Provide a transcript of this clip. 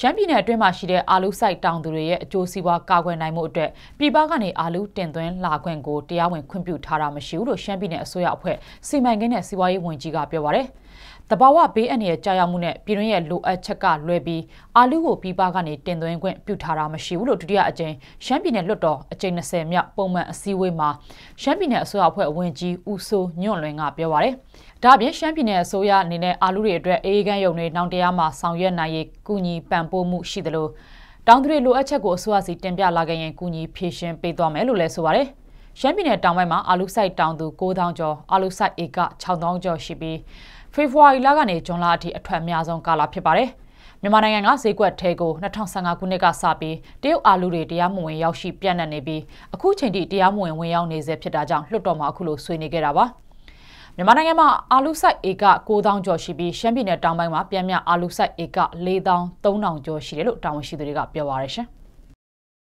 ရန်ပြည်နယ်အတွင်းမှာရှိတဲ့အာလူစိုက်တောင်သူတွေရဲ့အကျိုးစီးပွားကာကွယ်နိုင်မှုအတွက်ပြည်ပကနေအာလူတင်သွင်းလာခွင့်ကိုတရားဝင်ခွင့်ပြုထားတာမရှိဘူးလို့ရှမ်းပြည်နယ်အစိုးရအဖွဲ့စီမံကိန်းနဲ့စီးပွားရေးဝန်ကြီးကပြောပါတယ်။။တဘာဝဘေးအန္တရာယ်ကြာရောက်မှုနဲ့ပြည်တွင်းရဲ့လိုအပ်ချက်ကလွဲပြီးအာလူကိုပြီးပါကနေတင်သွင်းခွင့်ပြုထားတာမရှိဘူးလို့ဒုတိယအကြိမ်ရှမ်းပြည်နယ်လွှတ်တော်အကြိမ်20မြောက်ပုံမှန်အစည်းအဝေးမှာရှမ်းပြည်နယ်အစိုးရအဖွဲ့ဝန်ကြီးဦးစိုးညွန့်လွင်ကပြောပါရယ်။ဒါ့အပြင်ရှမ်းပြည်နယ်အစိုးရအနေနဲ့အာလူတွေအတွက်အေးအေးကန်းရုံတွေနောင်တရားမှာဆောင်ရွက်နိုင်ရေးကူညီပံ့ပိုးမှုရှိသလိုတောင်သူတွေလိုအပ်ချက်ကိုအစိုးရစီတင်ပြလာခဲ့ရင်ကူညီဖြည့်ရှင်းပေးသွားမယ်လို့လည်းဆိုပါတယ်။ရှမ်းပြည်နယ်တောင်ပိုင်းမှာအာလူစိုက်တောင်သူ9000ကျော်အာလူစိုက်ဧက6000ကျော်ရှိပြီးဖေဖော်ဝါရီလကနေဇွန်လအထိအထွက်အများဆုံးကာလဖြစ်ပါတယ်။မြန်မာနိုင်ငံကဈေးကွက်ထဲကို2015ခုနှစ်ကစပြီးတရုတ်အာလူတွေတရားမဝင်ရောက်ရှိပြန့်နှံ့နေပြီးအခုချိန်ထိတရားမဝင်ဝင်ရောက်နေဆဲဖြစ်တာကြောင့်လွှတ်တော်မှာအခုလိုဆွေးနွေးခဲ့တာပါ။မြန်မာနိုင်ငံမှာအာလူစိုက်ဧက9000ကျော်ရှိပြီးရှမ်းပြည်နယ်တောင်ပိုင်းမှာပြန်မြအာလူစိုက်ဧက4000 3000ကျော်ရှိတယ်လို့တာဝန်ရှိသူတွေကပြောပါရရှင်။